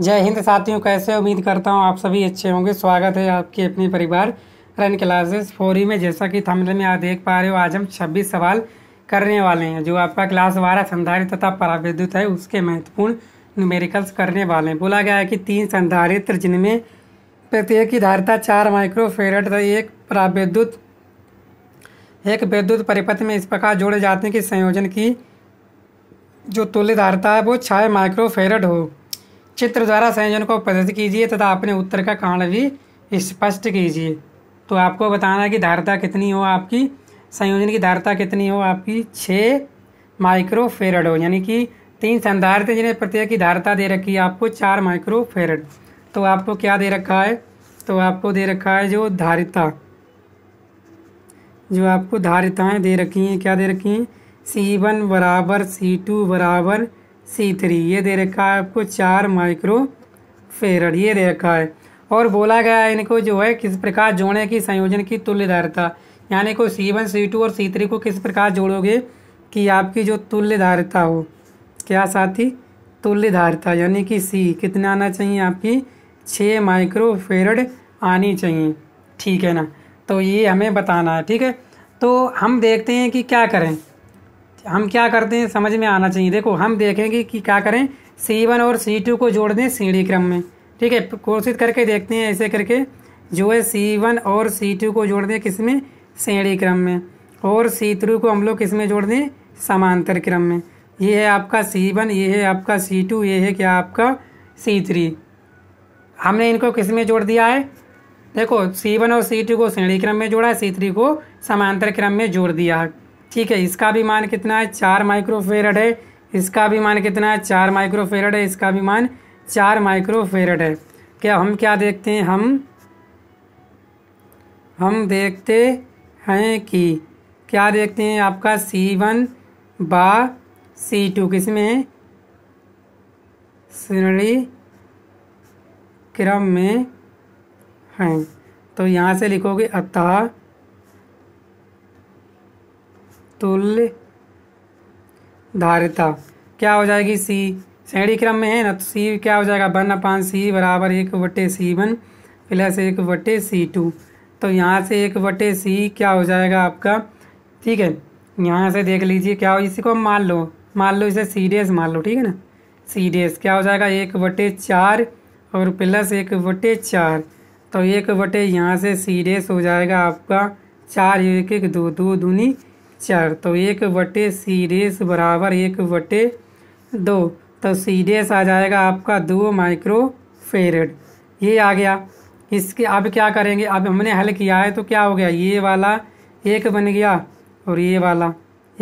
जय हिंद साथियों कैसे उम्मीद करता हूँ आप सभी अच्छे होंगे स्वागत है आपके अपने परिवार रन क्लासेस फोरी में जैसा कि थमले में आप देख पा रहे हो आज हम 26 सवाल करने वाले हैं जो आपका क्लास बारह संधारित तथा पराविद्युत है उसके महत्वपूर्ण न्यूमेरिकल्स करने वाले हैं बोला गया है कि तीन संधारित्र जिनमें प्रत्येक की धारिता चार माइक्रोफेरेट तथा एक पराविद्युत एक विद्युत परिपथ में इस प्रकार जोड़े जाते हैं कि संयोजन की जो तुल्य धारता है वो छः माइक्रोफेरेट हो चित्र द्वारा संयोजन को प्रदर्शित कीजिए तथा अपने उत्तर का कारण भी स्पष्ट कीजिए तो आपको बताना है कि धारता कितनी हो आपकी संयोजन की धारता कितनी हो आपकी छः माइक्रो फेरड हो यानी कि तीन संधारित जिन्हें प्रत्येक की धारता दे रखी है आपको चार माइक्रो फेरड तो आपको क्या दे रखा है तो आपको दे रखा है जो धारिता जो आपको धारिताएँ दे रखी हैं क्या दे रखी हैं सी वन बराबर सी टू बराबर सी थ्री ये दे रखा है आपको चार माइक्रो फेरड ये दे रखा है और बोला गया है इनको जो है किस प्रकार जोड़ने की संयोजन की तुल्यधारिता यानी को सी वन सी टू और सी थ्री को किस प्रकार जोड़ोगे कि आपकी जो तुल्यधारिता हो क्या साथी तुल्यधारिता यानी कि सी कितना आना चाहिए आपकी छः माइक्रो फेरड आनी चाहिए ठीक है ना तो ये हमें बताना है ठीक है तो हम देखते हैं कि क्या करें हम क्या करते हैं समझ में आना चाहिए देखो हम देखेंगे कि क्या करें सी वन और सी टू को जोड़ दें सीढ़ी क्रम में ठीक है कोशिश करके देखते हैं ऐसे करके जो है सी वन और सी टू को जोड़ दें किस में सीढ़ी क्रम में और सी थ्रू को हम लोग किस में जोड़ दें समांतर क्रम में ये है आपका सी वन ये है आपका सी टू ये है क्या आपका सी थ्री हमने इनको किस में जोड़ दिया है देखो सी वन और सी टू को श्रेणी क्रम में जोड़ा है सी थ्री को समांतर क्रम में जोड़ दिया है ठीक है इसका भी मान कितना है चार माइक्रोफेरड है इसका भी मान कितना है चार माइक्रोफेरड है इसका भी मान चार माइक्रोफेरड है क्या हम क्या देखते हैं हम हम देखते हैं कि क्या देखते हैं आपका सी वन बा सी टू किस में श्रेणी क्रम में हैं तो यहाँ से लिखोगे अतः तुल्य धारिता क्या हो जाएगी सी श्रेणी क्रम में है ना तो सी क्या हो जाएगा वन अपान सी बराबर एक बटे सी वन प्लस एक बटे सी टू तो यहाँ से एक बटे सी क्या हो जाएगा आपका ठीक है यहाँ से देख लीजिए क्या हो इसी को मान लो मान लो इसे सी एस मान लो ठीक है ना सी एस क्या हो जाएगा एक बटे चार और प्लस एक बटे चार तो एक बटे यहाँ से सी एस हो जाएगा आपका चार एक एक दो दो दूनी चार तो एक बटे सी सीरेस बराबर एक बटे दो तो सी सीरेस आ जाएगा आपका दो माइक्रो फेरेड ये आ गया इसके अब क्या करेंगे अब हमने हल किया है तो क्या हो गया ये वाला एक बन गया और ये वाला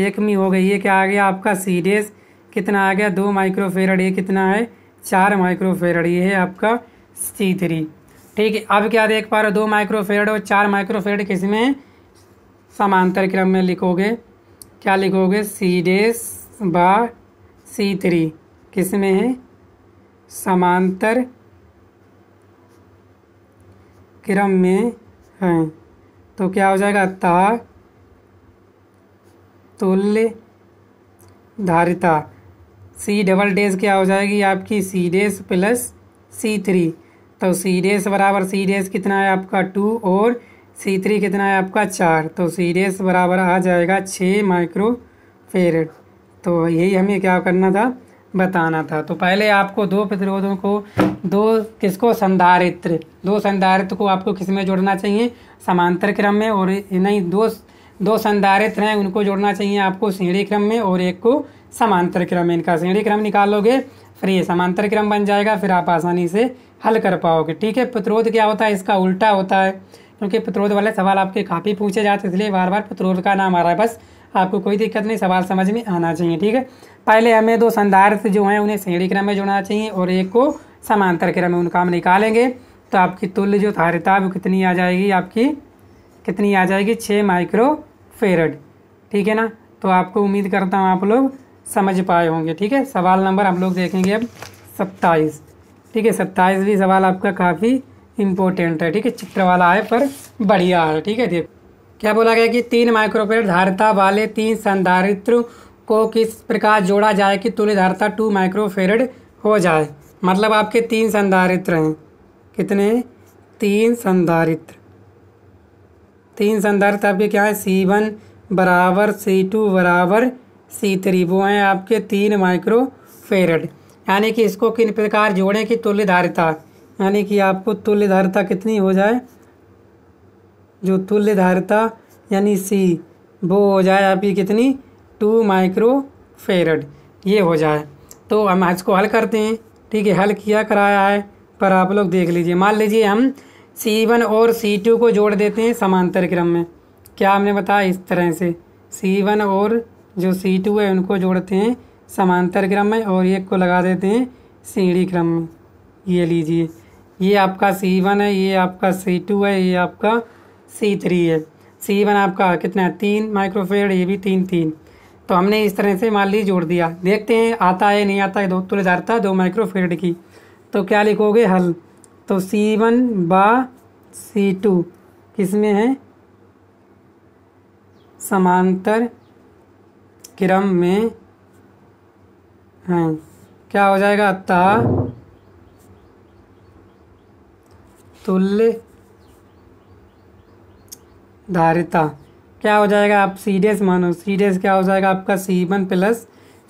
एक में हो गया ये क्या आ गया आपका सी सीरेस कितना आ गया दो माइक्रो फेरेड ये कितना है चार माइक्रो फेरेड ये है आपका सी थ्री ठीक है अब क्या देख पा रहे हो दो माइक्रो फेरेड और चार माइक्रो फेरेड किस में है समांतर क्रम में लिखोगे क्या लिखोगे सी डेस बा सी थ्री किस में है समांतर क्रम में है तो क्या हो जाएगा ता तुल्य धारिता सी डबल डेज क्या हो जाएगी आपकी सी डेस प्लस सी थ्री तो सी डेस बराबर सी डेस कितना है आपका टू और सी थ्री कितना है आपका चार तो सीरियस बराबर आ जाएगा छः माइक्रो फेरेड तो यही हमें क्या करना था बताना था तो पहले आपको दो प्रतिरोधों को दो किसको संधारित्र दो संधारित्र को आपको किस में जोड़ना चाहिए समांतर क्रम में और नहीं दो दो संधारित्र हैं उनको जोड़ना चाहिए आपको सीढ़ी क्रम में और एक को समांतर क्रम में इनका सीढ़ी क्रम निकालोगे फिर ये समांतर क्रम बन जाएगा फिर आप आसानी से हल कर पाओगे ठीक है प्रतिरोध क्या होता है इसका उल्टा होता है क्योंकि प्रतिरोध वाले सवाल आपके काफ़ी पूछे जाते इसलिए बार बार प्रतिरोध का नाम आ रहा है बस आपको कोई दिक्कत नहीं सवाल समझ में आना चाहिए ठीक है पहले हमें दो संधार्थ जो हैं उन्हें श्रेणी क्रम में जोड़ना चाहिए और एक को समांतर क्रम में उनका हम निकालेंगे तो आपकी तुल्य जो धारिता वो कितनी आ जाएगी आपकी कितनी आ जाएगी छः माइक्रो फेरड ठीक है ना तो आपको उम्मीद करता हूँ आप लोग समझ पाए होंगे ठीक है सवाल नंबर हम लोग देखेंगे अब सत्ताईस ठीक है सत्ताईस भी सवाल आपका काफ़ी इम्पोर्टेंट है ठीक है चित्र वाला है पर बढ़िया है ठीक है देख क्या बोला गया कि तीन माइक्रोपेट धारता वाले तीन संधारित्र को किस प्रकार जोड़ा जाए कि तुल्य धारता टू माइक्रोफेरड हो जाए मतलब आपके तीन संधारित्र हैं कितने तीन संधारित्र तीन संधारित्र आपके क्या है सी वन बराबर सी टू बराबर सी थ्री वो हैं आपके तीन माइक्रोफेरड यानी कि इसको किन प्रकार जोड़ें कि तुल्य धारिता यानी कि आपको तुल्य धारिता कितनी हो जाए जो तुल्य धारिता यानी सी वो हो जाए आपकी कितनी टू माइक्रो फेरड ये हो जाए तो हम इसको हल करते हैं ठीक है हल किया कराया है पर आप लोग देख लीजिए मान लीजिए हम सी वन और सी टू को जोड़ देते हैं समांतर क्रम में क्या हमने बताया इस तरह से सी वन और जो सी टू है उनको जोड़ते हैं समांतर क्रम में और एक को लगा देते हैं सीढ़ी क्रम में ये लीजिए ये आपका सी वन है ये आपका सी टू है ये आपका सी थ्री है सी वन आपका कितना है तीन माइक्रोफेड ये भी तीन तीन तो हमने इस तरह से मान ली जोड़ दिया देखते हैं आता है नहीं आता है दो तुल्य धारता दो माइक्रोफेड की तो क्या लिखोगे हल तो सी वन बा सी टू किसमें है समांतर क्रम में हैं क्या हो जाएगा ता तुल्य धारिता क्या हो जाएगा आप सी एस मानो सी एस क्या हो जाएगा आपका C one plus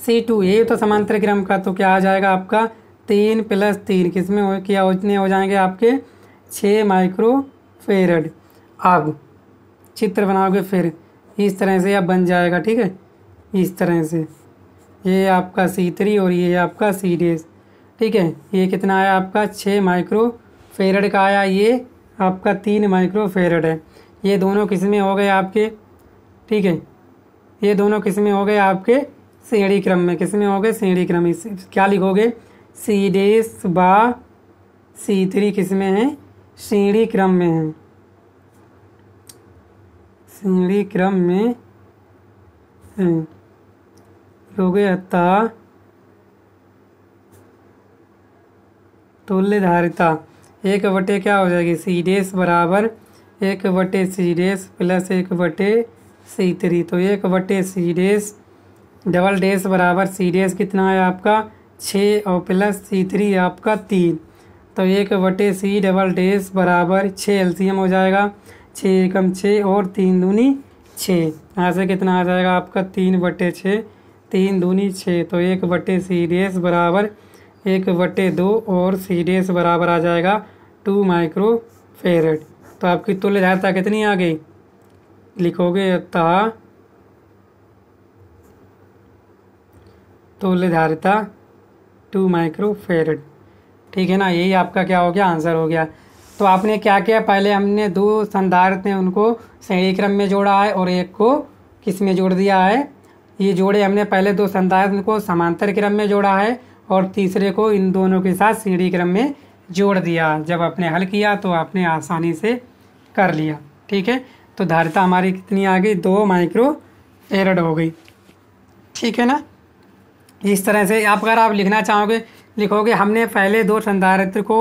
C two ये तो समांतर क्रम का तो क्या आ जाएगा आपका तीन प्लस तीन किसमें क्या इतने हो जाएंगे आपके छः माइक्रो फेरड अब चित्र बनाओगे फिर इस तरह से आप बन जाएगा ठीक है इस तरह से ये आपका सी थ्री और ये आपका सी ठीक है ये कितना आया आपका छः माइक्रो फेरड का आया ये आपका तीन माइक्रो फेरड है ये दोनों किस्में हो गए आपके ठीक है ये दोनों किस्में हो गए आपके सीढ़ी क्रम में किस्में हो गए सीढ़ी क्रम इस क्या लिखोगे सी डेस बा सी थ्री किस्में हैं सीढ़ी क्रम में हैं सीढ़ी क्रम में हैं लोगे तुल्य धारिता एक बटे क्या हो जाएगी सी डेस बराबर एक बटे सी डेस प्लस एक बटे सी थ्री तो एक बटे सी डेस डबल डेस बराबर सी डेस कितना है आपका छः और प्लस सी थ्री आपका तीन तो एक बटे सी डबल डेस बराबर छः एलसीएम हो जाएगा छः एकम छः और तीन दूनी छः ऐसे कितना आ जाएगा आपका तीन बटे छः तीन दूनी छः तो एक बटे सी डेस बराबर एक बटे दो और सी डी एस बराबर आ जाएगा टू माइक्रो फेरेड तो आपकी तुल्य धारिता कितनी आ गई लिखोगे अतः तुल्य धारिता टू माइक्रो फेरेड ठीक है ना यही आपका क्या हो गया आंसर हो गया तो आपने क्या किया पहले हमने दो संधारित ने उनको सही क्रम में जोड़ा है और एक को किस में जोड़ दिया है ये जोड़े हमने पहले दो संधारित को समांतर क्रम में जोड़ा है और तीसरे को इन दोनों के साथ सीढ़ी क्रम में जोड़ दिया जब आपने हल किया तो आपने आसानी से कर लिया ठीक है तो धारिता हमारी कितनी आ गई दो माइक्रो एरड हो गई ठीक है ना इस तरह से आप अगर आप लिखना चाहोगे लिखोगे हमने पहले दो संधारित्र को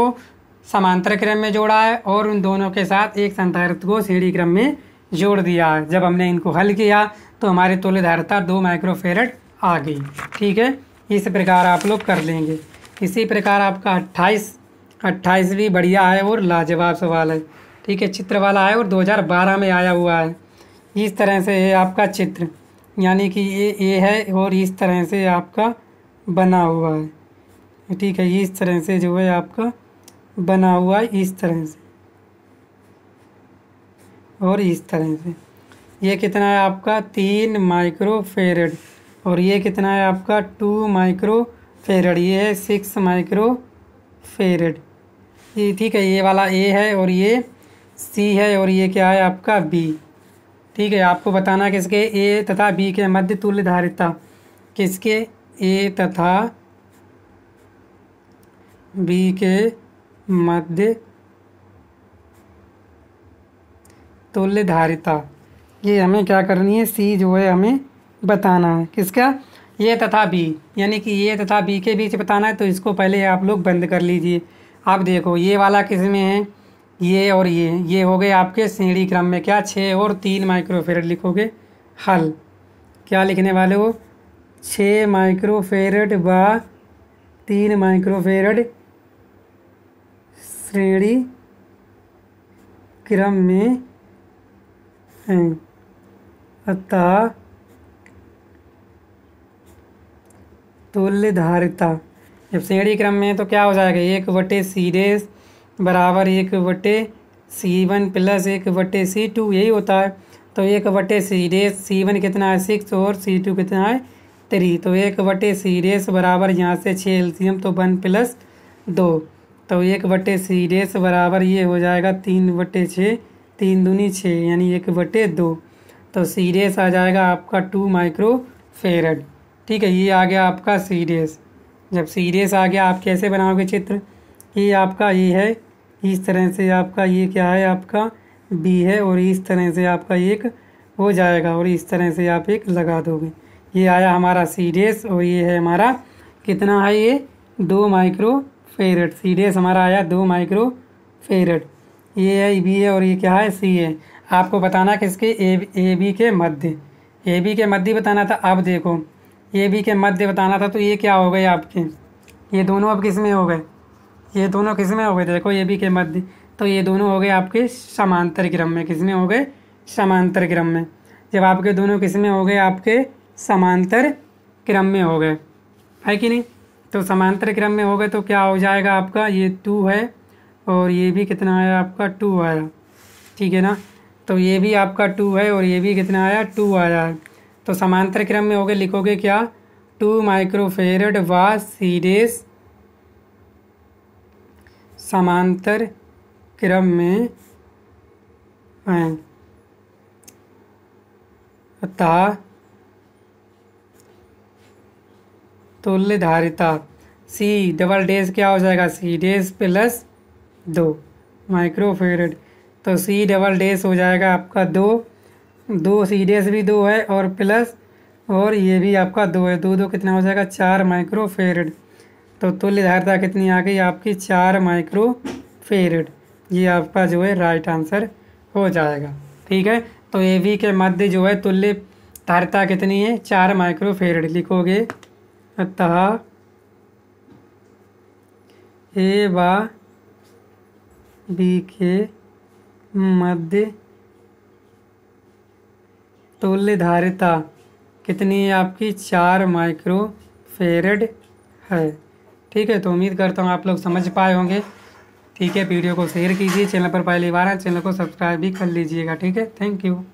समांतर क्रम में जोड़ा है और उन दोनों के साथ एक संधारित्र को सीढ़ी क्रम में जोड़ दिया जब हमने इनको हल किया तो हमारी तुल्य धारिता दो माइक्रोफेरेट आ गई ठीक है इस प्रकार आप लोग कर लेंगे इसी प्रकार आपका अट्ठाईस अट्ठाईस भी बढ़िया है और लाजवाब सवाल है ठीक है चित्र वाला है और 2012 में आया हुआ है इस तरह से ये आपका चित्र यानी कि ये ये है और इस तरह से आपका बना हुआ है ठीक है इस तरह से जो है आपका बना हुआ है इस तरह से और इस तरह से ये कितना है आपका तीन माइक्रो फेरेड और ये कितना है आपका टू माइक्रो फेरेड ये है सिक्स माइक्रो फेरेड ये ठीक है ये वाला ए है और ये सी है और ये क्या है आपका बी ठीक है आपको बताना है किसके ए तथा बी के मध्य तुल्य धारिता किसके ए तथा बी के मध्य तुल्य धारिता ये हमें क्या करनी है सी जो है हमें बताना है किसका ये तथा बी यानी कि ये तथा बी के बीच बताना है तो इसको पहले आप लोग बंद कर लीजिए आप देखो ये वाला किस में है ये और ये ये हो गए आपके श्रेणी क्रम में क्या छः और तीन माइक्रोफेरेट लिखोगे हल क्या लिखने वाले हो छः माइक्रोफेरेट व तीन माइक्रोफेरेट श्रेणी क्रम में हैं अतः तुल्यधारिता जब श्रेणी क्रम में तो क्या हो जाएगा एक बटे सी सीरेस बराबर एक बटे सी वन प्लस एक बटे सी टू यही होता है तो एक बटे सी सीरेस सी वन कितना है सिक्स और सी टू कितना है थ्री तो एक बटे सी सीरेस बराबर यहाँ से छः एल्सियम तो वन प्लस दो तो एक बटे सी सीरेस बराबर ये हो जाएगा तीन बटे छः तीन दूनी छः यानी एक बटे दो तो सी सीरेस आ जाएगा आपका टू माइक्रो फेरड ठीक है ये आ गया आपका सीरियस जब सीरियस आ गया आप कैसे बनाओगे चित्र ये आपका ये है इस तरह से आपका ये क्या है आपका बी है और इस तरह से आपका एक हो जाएगा और इस तरह से आप एक लगा दोगे ये आया हमारा सीरियस और ये है हमारा कितना है ये दो माइक्रो फेरेट सीरियस हमारा आया दो माइक्रो फेरेट ये है बी है और ये क्या है सी है आपको बताना किसके ए ए बी के मध्य ए बी के मध्य बताना था अब देखो ये भी के मध्य बताना था तो ये क्या हो गए आपके ये दोनों अब किस में हो गए ये दोनों किस में हो गए देखो ये भी के मध्य तो ये दोनों हो गए आपके समांतर क्रम में किस में हो गए समांतर क्रम में जब आपके दोनों किस में हो गए आपके समांतर क्रम में हो गए है कि नहीं तो समांतर क्रम में हो गए तो क्या हो जाएगा आपका ये टू है और ये भी कितना आया आपका टू आया ठीक है ना तो ये भी आपका टू है और ये भी कितना आया टू आया है तो समांतर क्रम में होगे लिखोगे क्या टू माइक्रोफेरड व सीरीज समांतर क्रम में हैं अतः तुल्य धारिता सी डबल डेज क्या हो जाएगा सी डेज प्लस दो माइक्रोफेरड तो सी डबल डेज हो जाएगा आपका दो दो एस भी दो है और प्लस और ये भी आपका दो है दो दो कितना हो जाएगा चार माइक्रो फेरेड तो तुल्य धारिता कितनी आ गई आपकी चार माइक्रो फेरेड ये आपका जो है राइट आंसर हो जाएगा ठीक है तो ए वी के मध्य जो है तुल्य धारिता कितनी है चार माइक्रो फेरेड लिखोगे अतः ए बा बी के मध्य तुल्य धारिता कितनी है आपकी चार माइक्रो फेरेड है ठीक है तो उम्मीद करता हूँ आप लोग समझ पाए होंगे ठीक है वीडियो को शेयर कीजिए चैनल पर पहली बार है चैनल को सब्सक्राइब भी कर लीजिएगा ठीक है थैंक यू